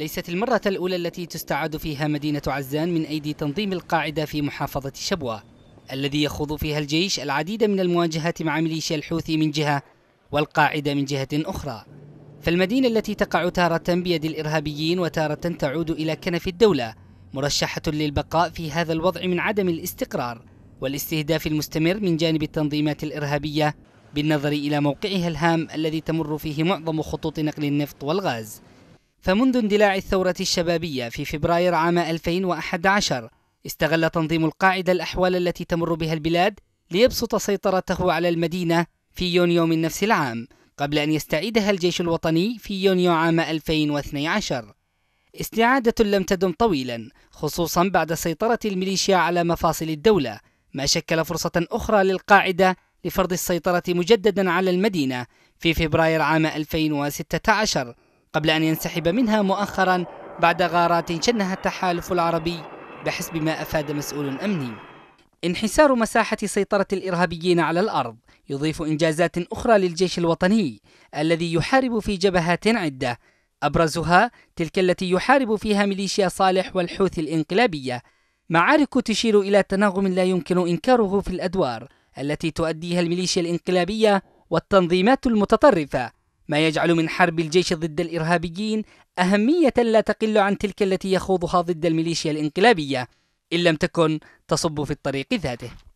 ليست المرة الأولى التي تستعاد فيها مدينة عزان من أيدي تنظيم القاعدة في محافظة شبوة الذي يخوض فيها الجيش العديد من المواجهات مع ميليشيا الحوثي من جهة والقاعدة من جهة أخرى فالمدينة التي تقع تارة بيد الإرهابيين وتارة تعود إلى كنف الدولة مرشحة للبقاء في هذا الوضع من عدم الاستقرار والاستهداف المستمر من جانب التنظيمات الإرهابية بالنظر إلى موقعها الهام الذي تمر فيه معظم خطوط نقل النفط والغاز فمنذ اندلاع الثورة الشبابية في فبراير عام 2011 استغل تنظيم القاعدة الأحوال التي تمر بها البلاد ليبسط سيطرته على المدينة في يونيو من نفس العام قبل أن يستعيدها الجيش الوطني في يونيو عام 2012 استعادة لم تدم طويلا خصوصا بعد سيطرة الميليشيا على مفاصل الدولة ما شكل فرصة أخرى للقاعدة لفرض السيطرة مجددا على المدينة في فبراير عام 2016 قبل أن ينسحب منها مؤخرا بعد غارات شنها التحالف العربي بحسب ما أفاد مسؤول أمني انحسار مساحة سيطرة الإرهابيين على الأرض يضيف إنجازات أخرى للجيش الوطني الذي يحارب في جبهات عدة أبرزها تلك التي يحارب فيها ميليشيا صالح والحوثي الإنقلابية معارك تشير إلى تناغم لا يمكن إنكاره في الأدوار التي تؤديها الميليشيا الإنقلابية والتنظيمات المتطرفة ما يجعل من حرب الجيش ضد الإرهابيين أهمية لا تقل عن تلك التي يخوضها ضد الميليشيا الانقلابية إن لم تكن تصب في الطريق ذاته